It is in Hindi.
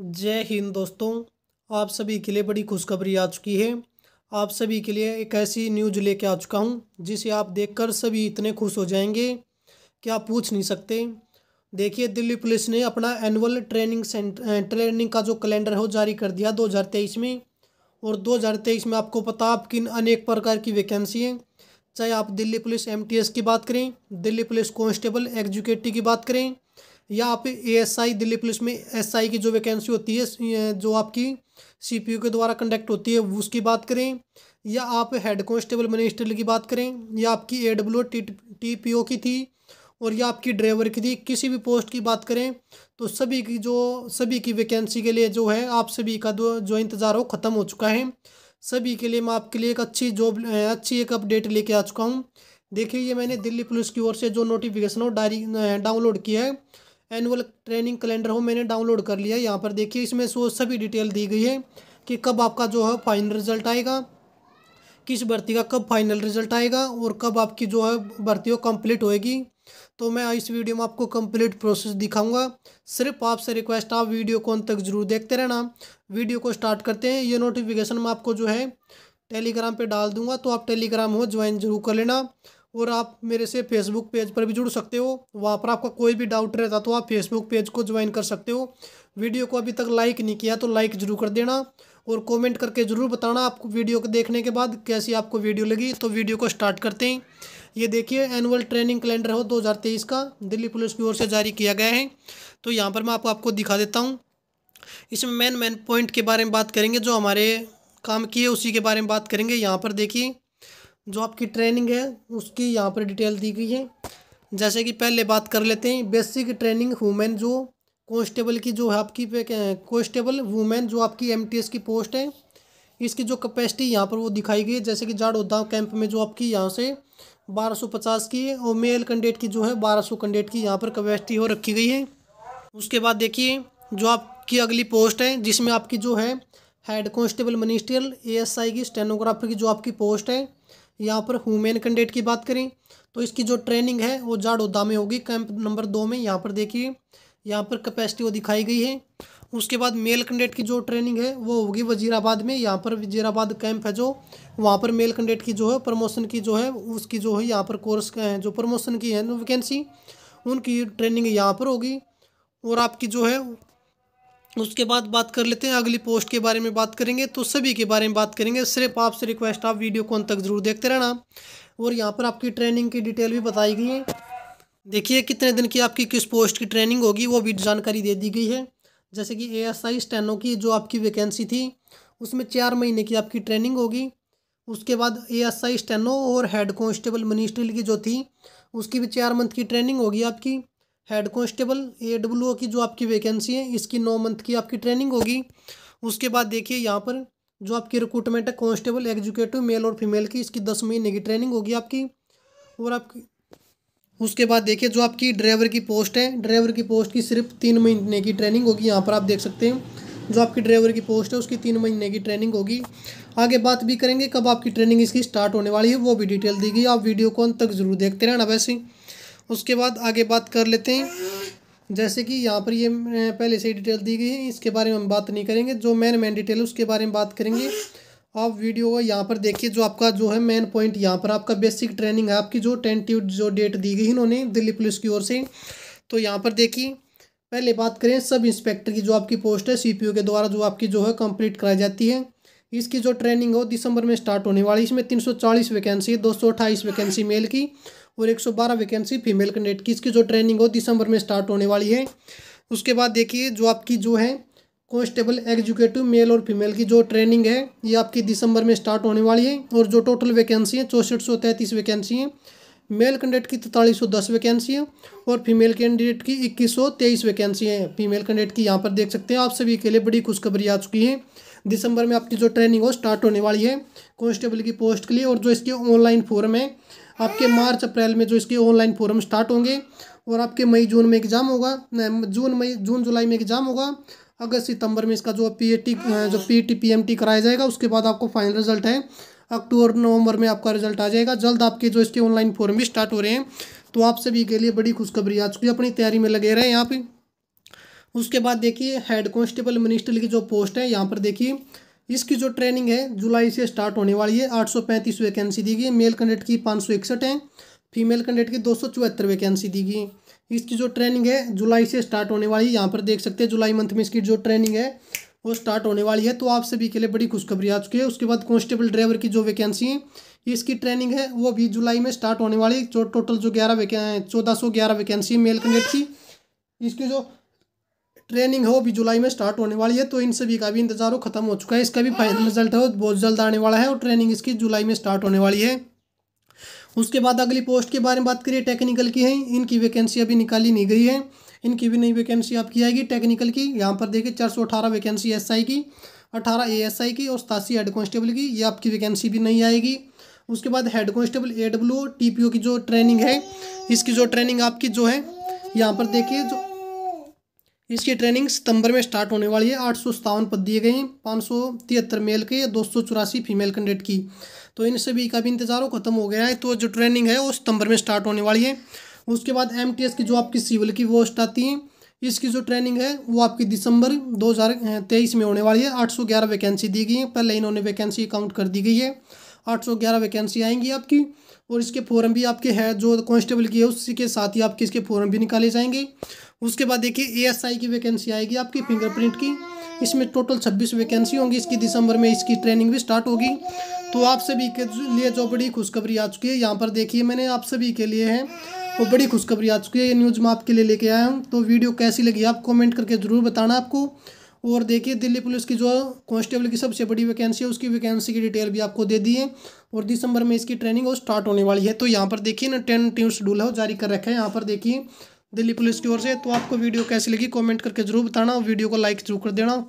जय हिंद दोस्तों आप सभी के लिए बड़ी खुशखबरी आ चुकी है आप सभी के लिए एक ऐसी न्यूज लेके आ चुका हूँ जिसे आप देखकर सभी इतने खुश हो जाएंगे कि आप पूछ नहीं सकते देखिए दिल्ली पुलिस ने अपना एनुअल ट्रेनिंग सेंटर ट्रेनिंग का जो कैलेंडर है वो जारी कर दिया 2023 में और 2023 में आपको पता आप किन अनेक प्रकार की वैकेंसी हैं चाहे आप दिल्ली पुलिस एमटीएस की बात करें दिल्ली पुलिस कॉन्स्टेबल एग्जीक्यूटिव की बात करें या आप एएसआई दिल्ली पुलिस में एसआई की जो वैकेंसी होती है जो आपकी सीपीयू के द्वारा कंडक्ट होती है उसकी बात करें या आप हेड कॉन्स्टेबल मिनिस्टर की बात करें या आपकी A W T T P O की थी और या आपकी ड्राइवर की थी किसी भी पोस्ट की बात करें तो सभी की जो सभी की वैकेंसी के लिए जो है आप सभी का जो इंतज़ार हो ख़त्म हो चुका है सभी के लिए मैं आपके लिए एक अच्छी जॉब अच्छी एक अपडेट लेके आ चुका हूँ देखिए ये मैंने दिल्ली पुलिस की ओर से जो नोटिफिकेशन हो डायरी डाउनलोड किया है एनुअल ट्रेनिंग कैलेंडर हो मैंने डाउनलोड कर लिया यहाँ पर देखिए इसमें सो सभी डिटेल दी गई है कि कब आपका जो है फाइनल रिजल्ट आएगा किस भर्ती का कब फाइनल रिजल्ट आएगा और कब आपकी जो है भर्ती हो कम्प्लीट होएगी तो मैं इस वीडियो में आपको कंप्लीट प्रोसेस दिखाऊंगा सिर्फ आपसे रिक्वेस्ट आप वीडियो को अंत तक जरूर देखते रहना वीडियो को स्टार्ट करते हैं ये नोटिफिकेशन मैं आपको जो है टेलीग्राम पे डाल दूंगा तो आप टेलीग्राम हो ज्वाइन जरूर कर लेना और आप मेरे से फेसबुक पेज पर भी जुड़ सकते हो वहाँ पर आपका कोई भी डाउट रहता तो आप फेसबुक पेज को ज्वाइन कर सकते हो वीडियो को अभी तक लाइक नहीं किया तो लाइक ज़रूर कर देना और कमेंट करके ज़रूर बताना आपको वीडियो को देखने के बाद कैसी आपको वीडियो लगी तो वीडियो को स्टार्ट करते हैं ये देखिए एनुअल ट्रेनिंग कैलेंडर हो दो का दिल्ली पुलिस की ओर से जारी किया गया है तो यहाँ पर मैं आपको आपको दिखा देता हूँ इसमें मेन मेन पॉइंट के बारे में बात करेंगे जो हमारे काम किए उसी के बारे में बात करेंगे यहाँ पर देखिए जो आपकी ट्रेनिंग है उसकी यहाँ पर डिटेल दी गई है जैसे कि पहले बात कर लेते हैं बेसिक ट्रेनिंग वुमेन जो कॉन्स्टेबल की जो है आपकी कॉन्स्टेबल वुमेन जो आपकी एमटीएस की पोस्ट है इसकी जो कैपेसिटी यहाँ पर वो दिखाई गई है जैसे कि जाड़ोदा कैंप में जो आपकी यहाँ से 1250 की और मेल कैंडिडेट की जो है 1200 कैंडिडेट की यहाँ पर कैपेसिटी हो रखी गई है उसके बाद देखिए जो आपकी अगली पोस्ट है जिसमें आपकी जो है हेड कॉन्स्टेबल मिनिस्ट्रियल ए की स्टेनोग्राफर की जो आपकी पोस्ट है यहाँ पर हुमेन कैंडिडेट की बात करें तो इसकी जो ट्रेनिंग है वो जाड़ोदा में होगी कैंप नंबर दो में यहाँ पर देखिए यहाँ पर कैपेसिटी वो दिखाई गई है उसके बाद मेल कैंडिडेट की जो ट्रेनिंग है वो होगी वजीराबाद में यहाँ पर वजीराबाद कैंप है जो वहाँ पर मेल कैंडिडेट की जो है प्रमोशन की जो है उसकी जो है यहाँ पर कोर्स जो प्रमोशन की है वैकेंसी उनकी ट्रेनिंग यहाँ पर होगी और आपकी जो है उसके बाद बात कर लेते हैं अगली पोस्ट के बारे में बात करेंगे तो सभी के बारे में बात करेंगे सिर्फ आपसे रिक्वेस्ट आप वीडियो को अंत तक ज़रूर देखते रहना और यहाँ पर आपकी ट्रेनिंग की डिटेल भी बताई गई है देखिए कितने दिन की आपकी किस पोस्ट की ट्रेनिंग होगी वो भी जानकारी दे दी गई है जैसे कि ए एस आई स्टेनो की जो आपकी वैकेंसी थी उसमें चार महीने की आपकी ट्रेनिंग होगी उसके बाद ए एस आई स्टेनो और हेड कॉन्स्टेबल मनीस्ट्रिल की जो थी उसकी भी चार मंथ की ट्रेनिंग होगी आपकी head constable A W O की जो आपकी वैकेंसी है इसकी नौ मंथ की आपकी ट्रेनिंग होगी उसके बाद देखिए यहाँ पर जो आपकी रिक्रूटमेंट है कॉन्स्टेबल एग्जीक्यूटिव मेल और फीमेल की इसकी दस महीने की ट्रेनिंग होगी आपकी और आपकी उसके बाद देखिए जो आपकी ड्राइवर की पोस्ट है ड्राइवर की पोस्ट की सिर्फ तीन महीने की ट्रेनिंग होगी यहाँ पर आप देख सकते हैं जो आपकी ड्राइवर की पोस्ट है उसकी तीन महीने की ट्रेनिंग होगी आगे बात भी करेंगे कब आपकी ट्रेनिंग इसकी स्टार्ट होने वाली है वो भी डिटेल दी गई आप वीडियो को अंत तक जरूर देखते रहना वैसे उसके बाद आगे बात कर लेते हैं जैसे कि यहाँ पर ये पहले से डिटेल दी गई है इसके बारे में हम बात नहीं करेंगे जो मेन मेन डिटेल है उसके बारे में बात करेंगे आप वीडियो को यहाँ पर देखिए जो आपका जो है मेन पॉइंट यहाँ पर आपका बेसिक ट्रेनिंग है आपकी जो टेंटिव जो डेट दी गई इन्होंने दिल्ली पुलिस की ओर से तो यहाँ पर देखिए पहले बात करें सब इंस्पेक्टर की जो आपकी पोस्ट है सीपीओ के द्वारा जो आपकी जो है कंप्लीट कराई जाती है इसकी जो ट्रेनिंग है वो दिसंबर में स्टार्ट होने वाली इसमें चालीस वैकेंसी सौ अट्ठाईस वैकेंसी मेल की और 112 वैकेंसी फीमेल कैंडिडेट की इसकी जो ट्रेनिंग हो दिसंबर में स्टार्ट होने वाली है उसके बाद देखिए जो आपकी जो है कॉन्स्टेबल एग्जीक्यूटिव मेल और फीमेल की जो ट्रेनिंग है ये आपकी दिसंबर में स्टार्ट होने वाली है और जो टोटल वैकेंसी है चौंसठ सौ तैंतीस वैकेंसी हैं मेल कैंडिडेट की तैतालीस सौ दस वैकेंसी है और फीमेल कैंडिडेट की इक्कीस सौ तेईस वैकेंसी हैं फीमेल कैंडिडेट की यहाँ पर देख सकते हैं आप सभी के लिए बड़ी खुशखबरी आ चुकी है दिसंबर में आपकी जो ट्रेनिंग हो स्टार्ट होने वाली है कॉन्स्टेबल की पोस्ट के लिए और जो इसके ऑनलाइन फॉर्म है आपके मार्च अप्रैल में जो इसके ऑनलाइन फॉरम स्टार्ट होंगे और आपके मई जून में एग्ज़ाम होगा जून मई जून जुलाई में एग्ज़ाम होगा अगस्त सितंबर में इसका जो पी जो P T P M T कराया जाएगा उसके बाद आपको फाइनल रिजल्ट है अक्टूबर नवंबर में आपका रिजल्ट आ जाएगा जल्द आपके जो इसके ऑनलाइन फॉर्म भी स्टार्ट हो रहे हैं तो आप सभी के लिए बड़ी खुशखबरी आ चुकी है अपनी तैयारी में लगे रहे यहाँ पे उसके बाद देखिए हेड कॉन्स्टेबल मिनिस्टर की जो पोस्ट है यहाँ पर देखिए इसकी जो ट्रेनिंग है जुलाई से स्टार्ट होने वाली है आठ सौ पैंतीस वैकेंसी दी गई मेल कैंडिडेट की पाँच सौ इकसठ है फीमेल कैंडिडेट की दो सौ चौहत्तर वैकेंसी दी गई इसकी जो ट्रेनिंग है जुलाई से स्टार्ट होने वाली है यहाँ पर देख सकते हैं जुलाई मंथ में इसकी जो ट्रेनिंग है वो स्टार्ट होने वाली है तो आप सभी के लिए बड़ी खुशखबरी आ चुकी है उसके बाद कॉन्स्टेबल ड्राइवर की जो वैकेंसी है इसकी ट्रेनिंग है वो भी जुलाई में स्टार्ट होने वाली जो टोटल जो ग्यारह वैके चौदह सौ ग्यारह वैकेंसी मेल कैंडिडेट की इसकी जो ट्रेनिंग है वो भी जुलाई में स्टार्ट होने वाली है तो इन सभी का भी इंतजार हो खत्म हो चुका है इसका भी फाइनल रिजल्ट है वो बहुत जल्द आने वाला है और ट्रेनिंग इसकी जुलाई में स्टार्ट होने वाली है उसके बाद अगली पोस्ट के बारे में बात करिए टेक्निकल की है इनकी वैकेंसी अभी निकाली नहीं गई है इनकी भी नई वैकेंसी आपकी आएगी टेक्निकल की यहाँ पर देखिए चार सौ अठारह वैकेंसी एस आई की अठारह ए एस आई की और सतासी हेड कॉन्स्टेबल की ये आपकी वैकेंसी भी नहीं आएगी उसके बाद head constable A W T P O की जो ट्रेनिंग है इसकी जो ट्रेनिंग आपकी जो है यहाँ पर देखिए जो इसकी ट्रेनिंग सितंबर में स्टार्ट होने वाली है आठ सौ सतावन पद दिए गए हैं पाँच सौ तिहत्तर मेल के या दो सौ चौरासी फीमेल कैंडिडेट की तो इन सभी का भी इंतजारों खत्म हो गया है तो जो ट्रेनिंग है वो सितंबर में स्टार्ट होने वाली है उसके बाद एम की जो आपकी सिविल की पोस्ट आती है इसकी जो ट्रेनिंग है वो आपकी दिसंबर 2023 में होने वाली है 811 वैकेंसी दी गई है पहले इन्होंने वैकेंसी काउंट कर दी गई है 811 वैकेंसी आएंगी आपकी और इसके फॉरम भी आपके है जो कॉन्स्टेबल की है उसी के साथ ही आपके इसके फॉरम भी निकाले जाएंगे उसके बाद देखिए ए की वैकेंसी आएगी आपकी फिंगरप्रिंट की इसमें टोटल छब्बीस वैकेंसी होंगी इसकी दिसंबर में इसकी ट्रेनिंग भी स्टार्ट होगी तो आप सभी के लिए जो बड़ी खुशखबरी आ चुकी है यहाँ पर देखिए मैंने आप सभी के लिए है वो बड़ी खुशखबरी आ चुकी है ये न्यूज़ मैं आपके लिए लेके आया हूँ तो वीडियो कैसी लगी आप कमेंट करके ज़रूर बताना आपको और देखिए दिल्ली पुलिस की जो कांस्टेबल की सबसे बड़ी वैकेंसी है उसकी वैकेंसी की डिटेल भी आपको दे दी है और दिसंबर में इसकी ट्रेनिंग और स्टार्ट होने वाली है तो यहाँ पर देखिए ना टेन टीम शेड्यूल है जारी कर रखा है यहाँ पर देखिए दिल्ली पुलिस की ओर से तो आपको वीडियो कैसी लगी कमेंट करके जरूर बताना वीडियो को लाइक जरूर कर देना